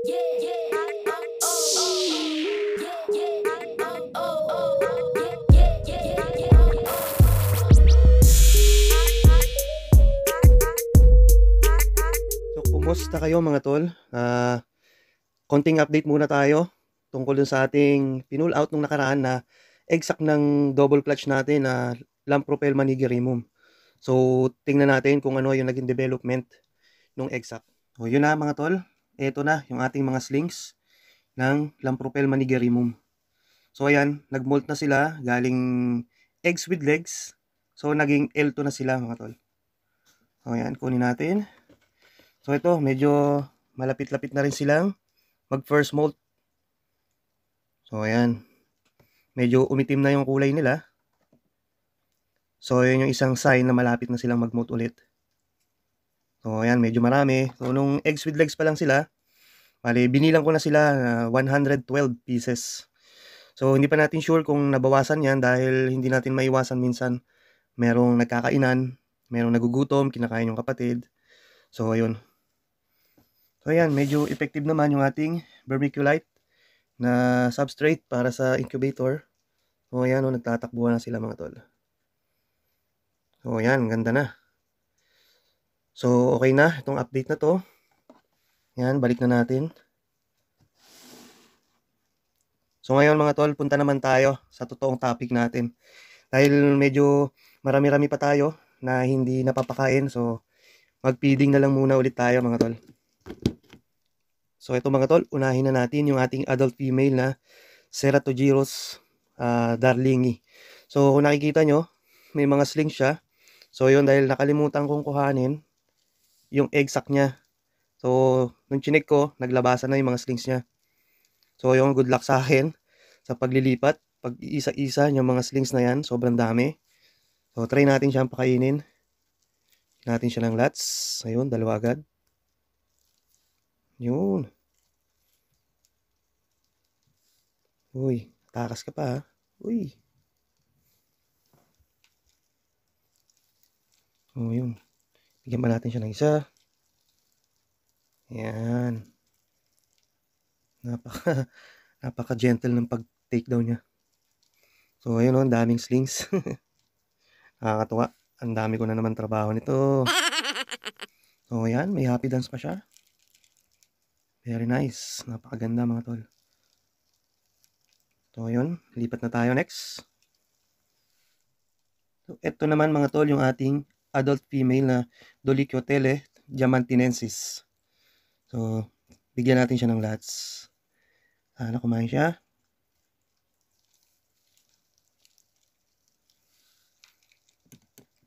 So, Kumusta kayo mga tol? Uh, konting update muna tayo tungkol dun sa ating pinull out nung nakaraan na exact ng double clutch natin na uh, lamp propel manigirimum. So tingnan natin kung ano yung naging development nung exact. So yun na mga tol eto na yung ating mga slings ng Lampropel manigarimum. So ayan, nagmolt na sila galing eggs with legs. So naging L2 na sila mga tol. So ayan, kunin natin. So ito, medyo malapit-lapit na rin silang mag first molt. So ayan, medyo umitim na yung kulay nila. So yun yung isang sign na malapit na silang mag molt ulit. So, ayan, medyo marami. So, nung eggs with legs pa lang sila, bali, binilang ko na sila uh, 112 pieces. So, hindi pa natin sure kung nabawasan yan dahil hindi natin maiwasan minsan. Merong nagkakainan, merong nagugutom, kinakain yung kapatid. So, ayun. So, ayan, medyo effective naman yung ating vermiculite na substrate para sa incubator. So, ayan, oh, nagtatakbuhan na sila mga tol. So, ayan, ganda na. So, okay na. Itong update na to. Yan, balik na natin. So, ngayon mga tol, punta naman tayo sa totoong topic natin. Dahil medyo marami-rami pa tayo na hindi napapakain. So, mag-feeding na lang muna ulit tayo mga tol. So, ito mga tol, unahin na natin yung ating adult female na Ceratogyros uh, ah, darlingi. So, kung nakikita nyo, may mga sling siya. So, yun, dahil nakalimutan kong kuhanin, yung egg sack niya. So, nung chinek ko, naglabasan na yung mga slings niya. So, yung good luck sa akin sa paglilipat. Pag iisa isa yung mga slings na yan, sobrang dami. So, try natin siyang pakainin. Natin siya ng lats. Ayun, dalawa agad. Yun. Uy, takas ka pa ha. Uy. Oh, yun. Bigyan pa natin siya ng isa. Ayan. Napaka, napaka-gentle ng pag-takedown niya. So, ayun o, oh, ang daming slings. Nakakatuwa. Ang dami ko na naman trabaho nito. So, ayan. May happy dance pa siya. Very nice. Napakaganda mga tol. So, yun. Lipat na tayo next. So, ito naman mga tol yung ating adult female na Dolichotele diamantinensis. So, bigyan natin siya ng lats. Sana kumain siya.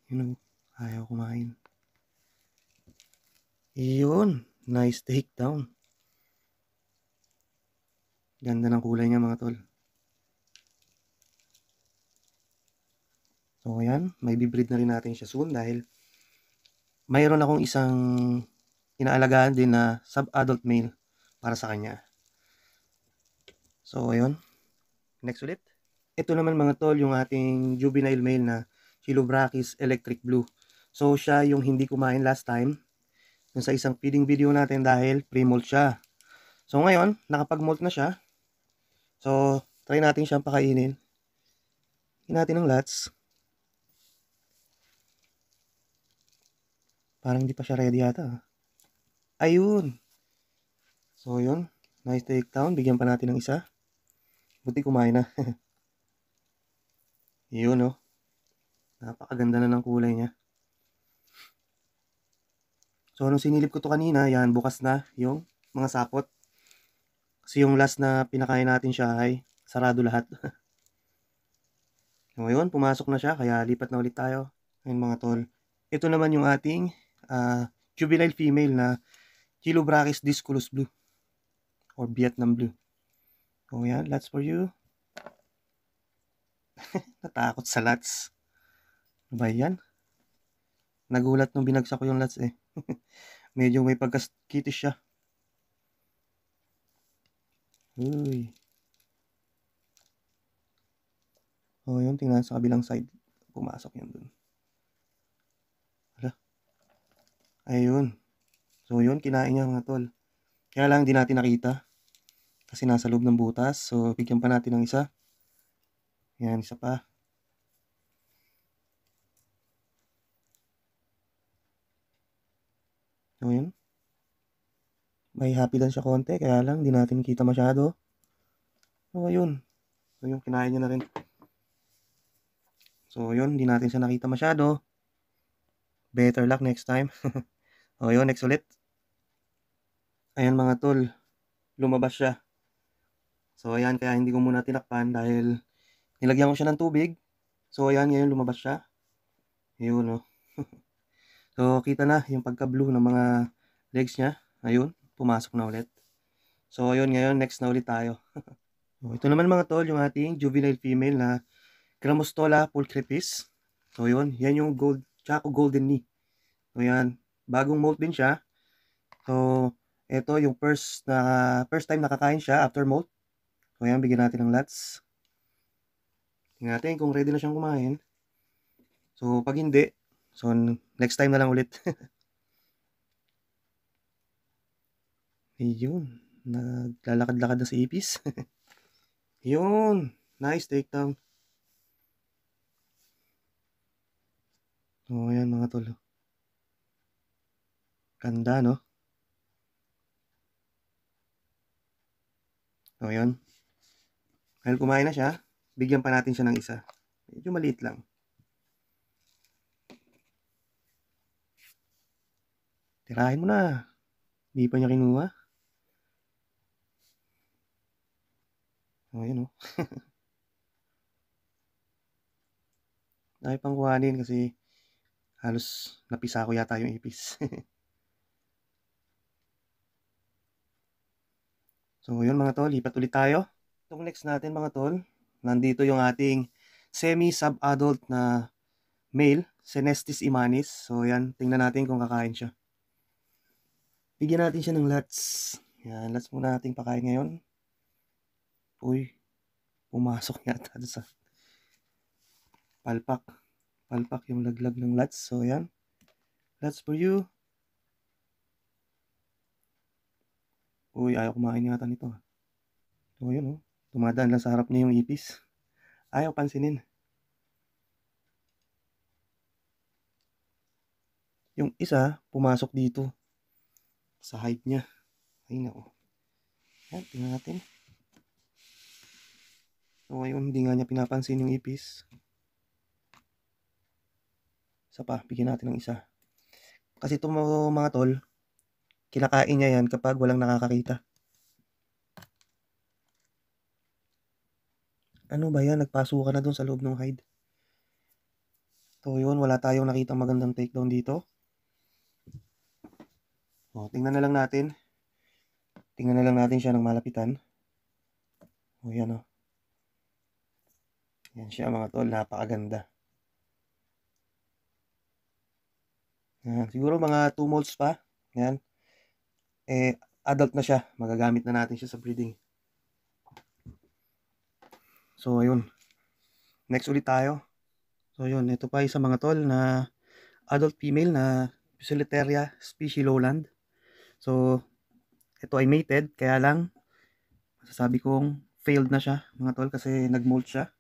Yun, ayaw kumain. Yun, nice takedown. Ganda ng kulay niya mga tol. So, ayan. May bibreed na rin natin siya soon dahil mayroon akong isang inaalagaan din na sub-adult male para sa kanya. So, ayun. Next ulit. Ito naman mga tol, yung ating juvenile male na Chilobrachis Electric Blue. So, siya yung hindi kumain last time dun sa isang feeding video natin dahil pre-molt siya. So, ngayon, nakapag-molt na siya. So, try natin siyang pakainin. Hingin natin ng lats. Parang hindi pa siya ready yata. Ah. Ayun. So, yun. Nice take down. Bigyan pa natin ng isa. Buti kumain na. yun, oh. Napakaganda na ng kulay niya. So, nung sinilip ko to kanina, yan, bukas na yung mga sapot. Kasi yung last na pinakain natin siya ay sarado lahat. Ngayon, yun, pumasok na siya, kaya lipat na ulit tayo. Ayun mga tol. Ito naman yung ating uh, juvenile female na Chilobrachys disculus blue or Vietnam blue. So oh, yeah, lots for you. Natakot sa lots. Ano ba yan? Nagulat nung binagsak ko yung lots eh. Medyo may pagkaskiti siya. Uy. oh, yun, tingnan sa kabilang side. Pumasok yun dun. Ayun. So yun, kinain niya mga tol. Kaya lang hindi natin nakita. Kasi nasa loob ng butas. So bigyan pa natin ng isa. Yan, isa pa. So yun. May happy lang siya konti. Kaya lang hindi natin kita masyado. So ayun. So yung kinain niya na rin. So yun, hindi natin siya nakita masyado. Better luck next time. O, yun, next ulit. Ayan mga tol, lumabas siya. So, ayan, kaya hindi ko muna tinakpan dahil nilagyan ko siya ng tubig. So, ayan, ngayon lumabas siya. Ayun, o. Oh. so, kita na yung pagka-blue ng mga legs niya. Ayun, pumasok na ulit. So, ayun, ngayon, next na ulit tayo. so, ito naman mga tol, yung ating juvenile female na Gramostola pulchripis. So, yun, yan yung gold, Chaco golden knee. So, yan, Bagong molt din siya. So, ito yung first na first time nakakain siya after molt. So, ayan, bigyan natin ng lats. Tingnan natin kung ready na siyang kumain. So, pag hindi, so next time na lang ulit. Ayun. Naglalakad-lakad na sa ipis. Yun. Nice takedown. O, oh, ayan mga tol. Ganda, no? O, yun. Dahil kumain na siya, bigyan pa natin siya ng isa. Medyo maliit lang. Tirahin mo na. Hindi pa niya kinuha. O, yun, o. Oh. Dahil pang kuhanin kasi halos napisa ko yata yung ipis. So yun mga tol, lipat ulit tayo. Itong next natin mga tol, nandito yung ating semi-sub-adult na male, Senestis imanis. So yan, tingnan natin kung kakain siya. Bigyan natin siya ng lats. Yan, lats muna nating pakain ngayon. Uy, pumasok yata sa palpak. Palpak yung laglag ng lats. So yan, lats for you. Uy, ayaw kumain yata nito. Ah. So, ayun, oh. Tumadaan lang sa harap niya yung ipis. Ayaw pansinin. Yung isa, pumasok dito. Sa height niya. Ay, nako. Ayan, tingnan natin. So, ayun, hindi nga niya pinapansin yung ipis. Isa pa, bigyan natin ng isa. Kasi itong mga tol, Kinakain niya yan kapag walang nakakakita. Ano ba yan? Nagpaso ka na dun sa loob ng hide. So yun, wala tayong nakitang magandang takedown dito. O, tingnan na lang natin. Tingnan na lang natin siya ng malapitan. O, yan o. Yan siya mga tol, napakaganda. Yan, siguro mga 2 molds pa. Yan eh, adult na siya. Magagamit na natin siya sa breeding. So, ayun. Next ulit tayo. So, ayun. Ito pa isa mga tol na adult female na Psiloteria species lowland. So, ito ay mated. Kaya lang, masasabi kong failed na siya mga tol kasi nagmold siya.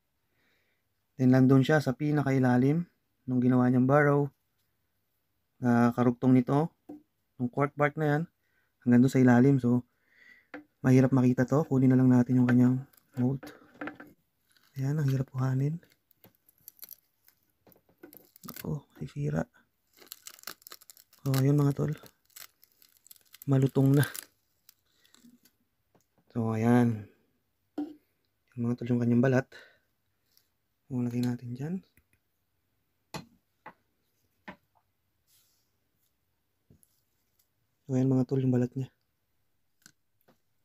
Then lang doon siya sa pinakailalim nung ginawa niyang burrow. Na uh, karugtong nito. Nung quark bark na yan hanggang doon sa ilalim. So, mahirap makita to. Kunin na lang natin yung kanyang mold. Ayan, ang hirap kuhanin. Ako, sisira. O, oh, yun mga tol. Malutong na. So, ayan. Yung mga tol yung kanyang balat. Ulagay natin dyan. So yan mga tol yung balat niya.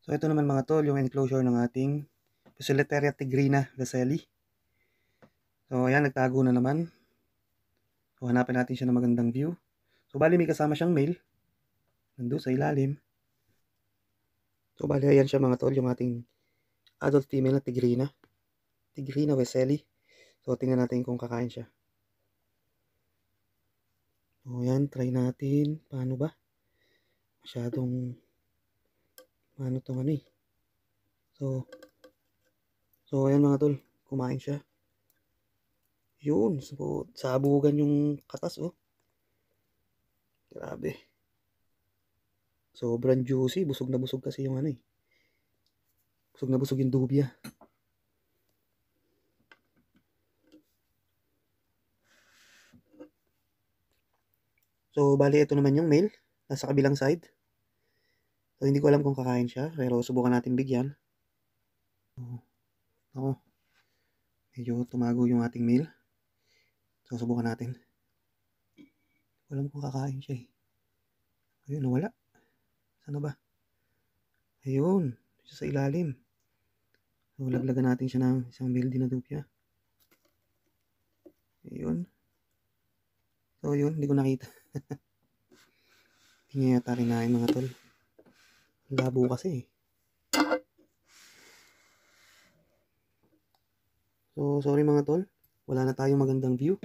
So ito naman mga tol yung enclosure ng ating Pusilitaria tigrina gaselli. So ayan nagtago na naman. So hanapin natin siya ng magandang view. So bali may kasama siyang male. Nandun sa ilalim. So bali ayan siya mga tol yung ating adult female na tigrina. Tigrina gaselli. So tingnan natin kung kakain siya. So ayan try natin. Paano ba? masyadong ano tong ano eh. So, so ayan mga tol, kumain siya. Yun, so, sabugan yung katas oh. Grabe. Sobrang juicy, busog na busog kasi yung ano eh. Busog na busog yung dubya. So, bali ito naman yung mail. Nasa kabilang side. So, hindi ko alam kung kakain siya, pero subukan natin bigyan. So, ako, medyo tumago yung ating meal. So, subukan natin. Hindi ko alam kung kakain siya eh. Ayun, nawala. Saan ba? Ayun, siya sa ilalim. So, laglagan natin siya ng isang building na dupya. Ayun. So, yun, hindi ko nakita. Hindi yata rin mga tol. Labo kasi eh. So, sorry mga tol. Wala na tayong magandang view.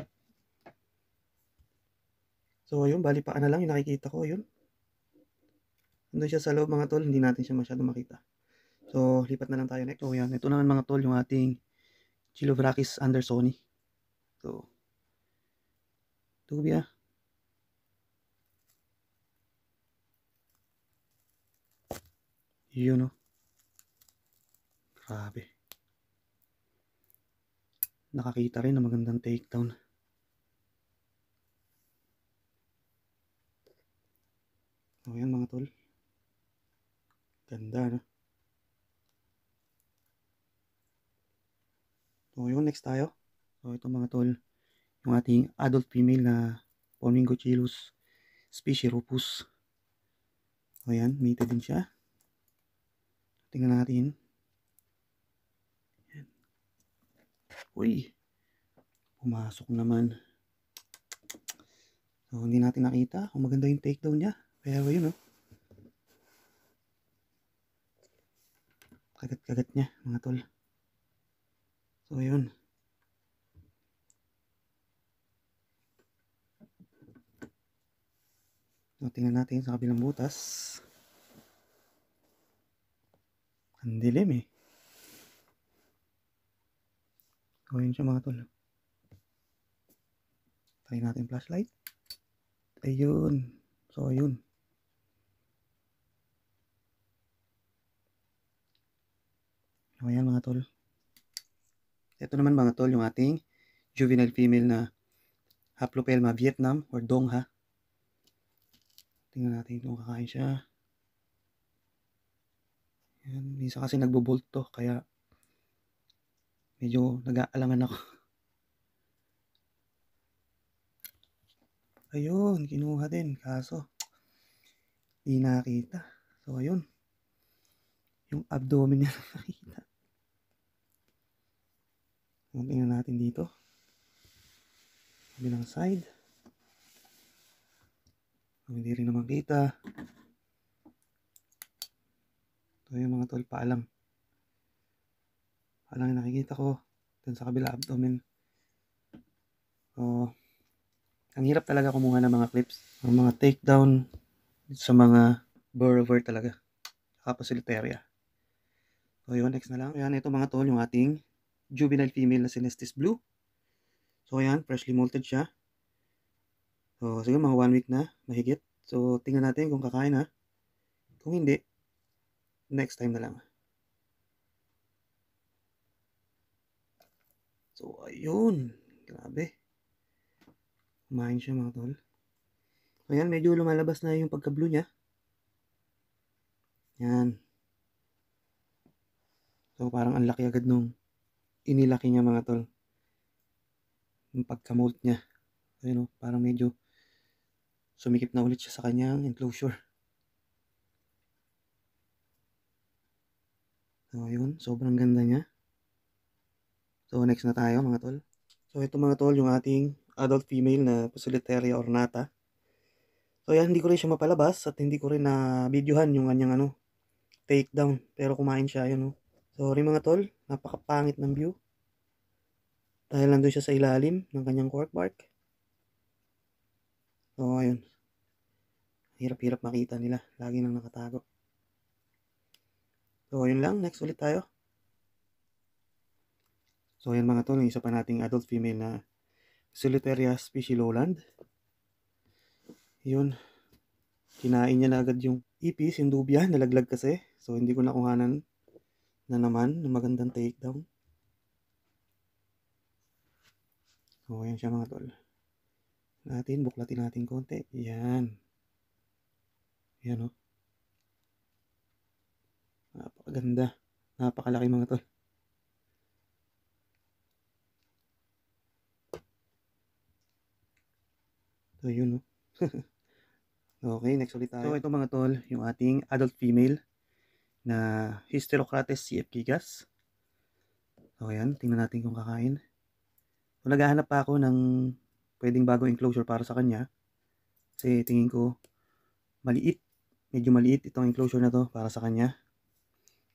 So, ayun. Bali pa na lang. Yung nakikita ko. Ayun. Andun siya sa loob mga tol. Hindi natin siya masyado makita. So, lipat na lang tayo next. So, oh, yan. Ito naman mga tol. Yung ating Chilovrakis under Sony. So, tubia. Yun o. Grabe. Nakakita rin ng magandang takedown. O oh, yan mga tol. Ganda na. O oh, yun, next tayo. So oh, ito mga tol, yung ating adult female na Palmingo chilus, species rupus. O yan, mated din siya. Tingnan natin. Yan. Uy! Pumasok naman. So, hindi natin nakita kung maganda yung takedown niya. Pero yun, oh. Kagat-kagat niya, mga tol. So, yun. So, tingnan natin sa kabilang butas. Ang dilim eh. So, yun siya mga tol. Try natin flashlight. Ayun. So, ayun. So, ayan mga tol. Ito naman mga tol, yung ating juvenile female na Haplopelma Vietnam or Dongha. Tingnan natin kung kakain siya. Yan, minsan kasi nagbo-bolt to, kaya medyo nag-aalangan ako. Ayun, kinuha din, kaso di nakita. So, ayun. Yung abdomen niya nakita. Tingnan natin dito. Kabilang side. Hindi rin naman kita. So ano yung mga tol, paalam. Paalam yung nakikita ko dun sa kabila abdomen. So, oh, ang hirap talaga kumuha ng mga clips. Ang mga takedown sa mga borrower talaga. Saka facilitaria. So yun, next na lang. Ayan, ito mga tol, yung ating juvenile female na Sinestis Blue. So ayan, freshly molted siya. So siguro mga one week na, mahigit. So tingnan natin kung kakain ha. Kung hindi, next time na lang. So, ayun. Grabe. Kumain siya mga tol. So, yan. Medyo lumalabas na yung pagka-blue niya. Yan. So, parang ang laki agad nung inilaki niya mga tol. Yung pagka-molt niya. Ayun o. Oh, parang medyo sumikip na ulit siya sa kanyang enclosure. So, yun. Sobrang ganda niya. So, next na tayo mga tol. So, ito mga tol, yung ating adult female na Pusilitaria ornata. So, yan. Hindi ko rin siya mapalabas at hindi ko rin na videohan yung kanyang ano, take down. Pero kumain siya, yun. Oh. Sorry mga tol. Napakapangit ng view. Dahil nandun siya sa ilalim ng kanyang cork bark. So, ayun. Hirap-hirap makita nila. Lagi nang nakatago. So, yun lang. Next ulit tayo. So, yun mga tol. Yung isa pa nating adult female na Solitaria species lowland. Yun. Kinain niya na agad yung ipis, yung dubia. Nalaglag kasi. So, hindi ko nakuhanan na naman ng magandang takedown. So, ayan siya mga tol. Natin, buklatin natin konti. Yan. Yan o. Oh. Ganda. Napakalaki mga tol. So, yun, no? okay, next ulit tayo. So, ito mga tol, yung ating adult female na Hysterocrates CF Gigas. So, yan. Tingnan natin kung kakain. So, naghahanap pa ako ng pwedeng bagong enclosure para sa kanya. Kasi tingin ko, maliit. Medyo maliit itong enclosure na to para sa kanya.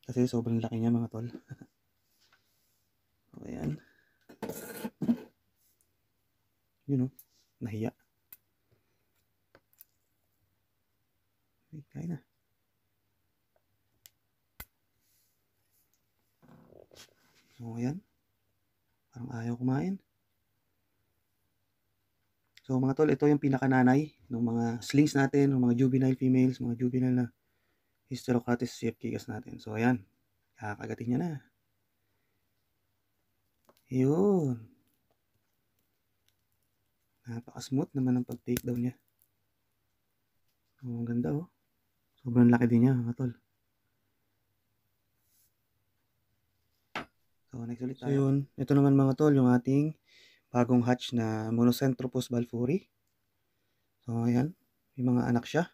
Kasi sobrang laki niya mga tol. okay oh, yan. Yun know, oh. nahiya. Okay, kain na. So oh, ayan. Parang ayaw kumain. So mga tol, ito yung pinakananay ng mga slings natin, ng mga juvenile females, mga juvenile na Hysterocatis gas natin. So, ayan. Kakagatin niya na. Yun. Napaka-smooth naman ang pag-takedown niya. Oh, ang ganda oh. Sobrang laki din niya, mga tol. So, next ulit tayo. So, yun. Ito naman mga tol, yung ating bagong hatch na Monocentropus balfouri. So, ayan. May mga anak siya.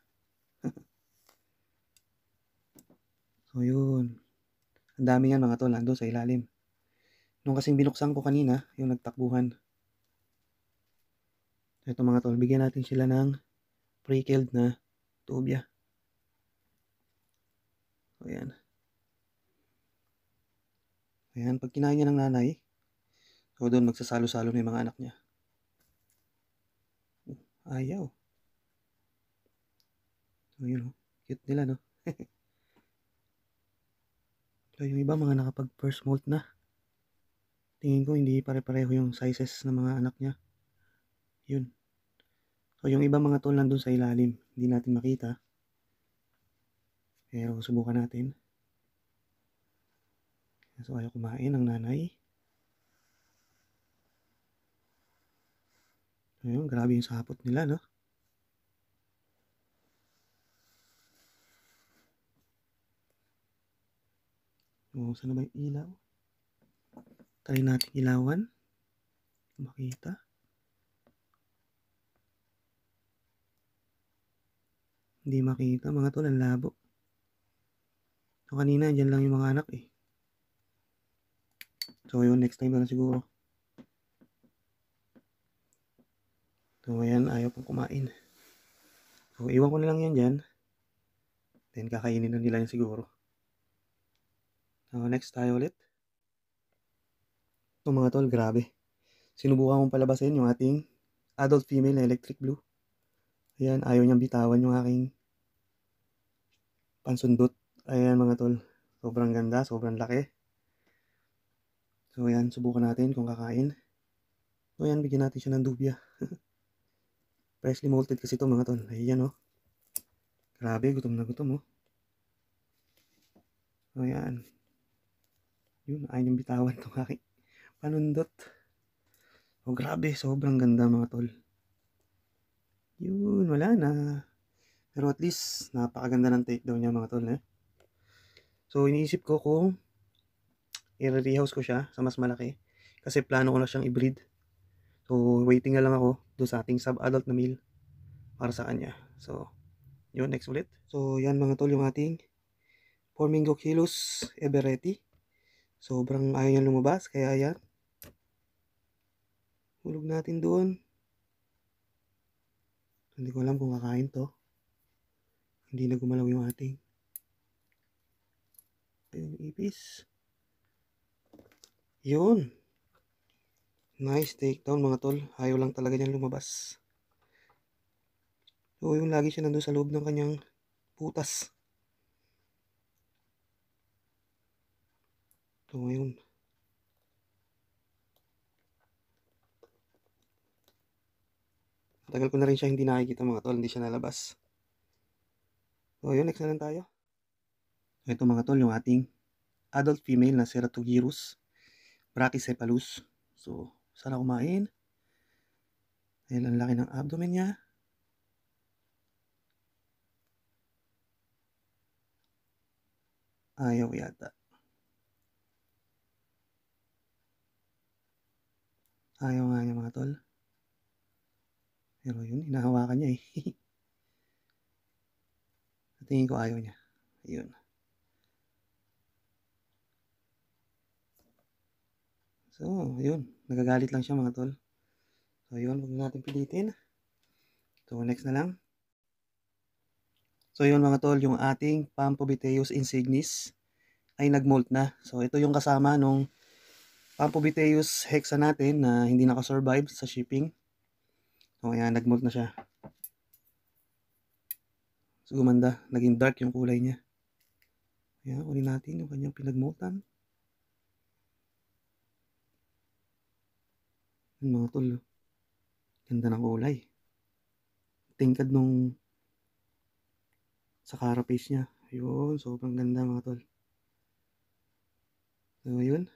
So, oh, yun. Ang dami yan mga tol, nandun sa ilalim. Nung kasing binuksan ko kanina, yung nagtakbuhan. Ito mga tol, bigyan natin sila ng pre-killed na tubya. So, yan. Ayan, pag kinain niya ng nanay, so doon magsasalo-salo na yung mga anak niya. Oh, ayaw. So, yun, know, oh. cute nila, no? So yung iba mga nakapag first molt na. Tingin ko hindi pare-pareho yung sizes ng mga anak niya. Yun. So yung iba mga tol nandun sa ilalim. Hindi natin makita. Pero subukan natin. So ayaw kumain ang nanay. Ayun, grabe yung sapot nila, no? kung saan ba yung ilaw. Try natin ilawan. Makita. Hindi makita mga tol, ang labo. So kanina, dyan lang yung mga anak eh. So yun, next time na siguro. So ayan, ayaw pong kumain. So iwan ko na lang yan dyan. Then kakainin na nila yan siguro. So, ah, next tayo ulit. Ito mga tol, grabe. Sinubukan kong palabasin yung ating adult female na electric blue. Ayan, ayaw niyang bitawan yung aking pansundot. Ayan mga tol, sobrang ganda, sobrang laki. So ayan, subukan natin kung kakain. So ayan, bigyan natin siya ng dubya. Freshly molted kasi ito mga tol. Ayan o. Oh. Grabe, gutom na gutom o. Oh. So ayan, yun ayun yung bitawan itong aking panundot oh grabe sobrang ganda mga tol yun wala na pero at least napakaganda ng takedown niya mga tol eh. so iniisip ko kung i-rehouse ko siya sa mas malaki kasi plano ko na siyang i-breed so waiting na lang ako do sa ating sub-adult na meal para sa kanya so yun next ulit so yan mga tol yung ating Formingo Kilos Everetti Sobrang ayaw niya lumabas, kaya ayan. Hulog natin doon. Hindi ko alam kung kakain to. Hindi na gumalaw yung ating. Ayun, ipis. Yun. Nice take down mga tol. Ayaw lang talaga niyang lumabas. So, yung lagi siya nandun sa loob ng kanyang putas. Ito ngayon. Tagal ko na rin siya hindi nakikita mga tol, hindi siya nalabas. So yun, next na tayo. So, ito mga tol, yung ating adult female na Ceratogyrus brachycephalus. So, sana kumain. Ayan ang laki ng abdomen niya. Ayaw yata. Ayaw nga niya mga tol. Pero yun, hinahawakan niya eh. Tingin ko ayaw niya. Ayun. So, yun. Nagagalit lang siya mga tol. So, yun. Huwag natin pilitin. So, next na lang. So, yun mga tol. Yung ating Pampobiteus insignis ay nagmolt na. So, ito yung kasama nung Pampobiteus hexa natin na hindi nakasurvive sa shipping. So, ayan, nagmold na siya. So, gumanda. Naging dark yung kulay niya. Ayan, kunin natin yung kanyang pinagmoltan. Yung mga tol. Ganda ng kulay. Tingkad nung sa carapace niya. Ayun, sobrang ganda mga tol. So, yun.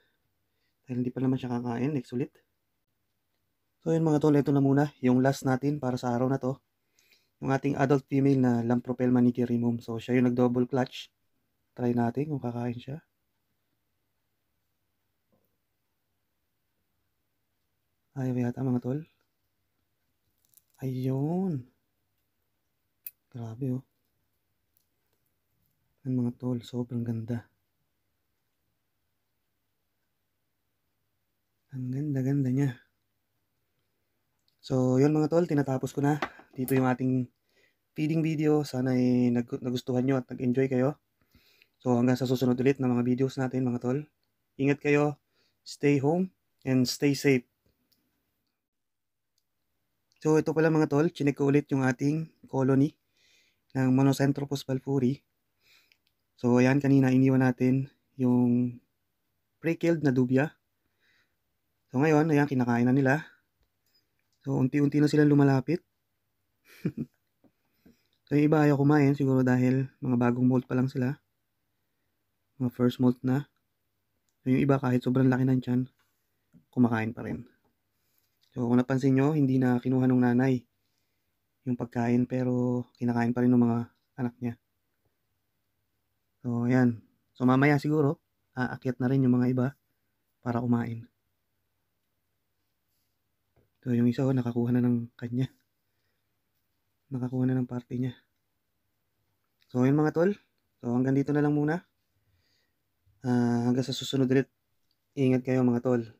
Dahil hindi pa naman siya kakain next ulit. So yun mga tol, ito na muna yung last natin para sa araw na to. Yung ating adult female na Lampropel manikirimum. So siya yung nag-double clutch. Try natin kung kakain siya. Ayaw yata mga tol. Ayun. Grabe oh. Ang mga tol, sobrang ganda. Ang ganda-ganda niya. So, yun mga tol, tinatapos ko na. Dito yung ating feeding video. Sana ay nagustuhan nyo at nag-enjoy kayo. So, hanggang sa susunod ulit na mga videos natin mga tol. Ingat kayo, stay home, and stay safe. So, ito pala mga tol, chinek ko ulit yung ating colony ng Monocentropus valfuri. So, ayan, kanina iniwan natin yung pre-killed na dubia. So ngayon, ayan, kinakain na nila. So unti-unti na silang lumalapit. so yung iba ayaw kumain siguro dahil mga bagong molt pa lang sila. Mga first molt na. So yung iba kahit sobrang laki ng tiyan, kumakain pa rin. So kung napansin nyo, hindi na kinuha ng nanay yung pagkain pero kinakain pa rin ng mga anak niya. So ayan. So mamaya siguro, aakyat na rin yung mga iba para kumain. So, ano, yung isa, ho, nakakuha na ng kanya. Nakakuha na ng party niya. So, yun mga tol. So, hanggang dito na lang muna. Uh, hanggang sa susunod ulit. Ingat kayo mga tol.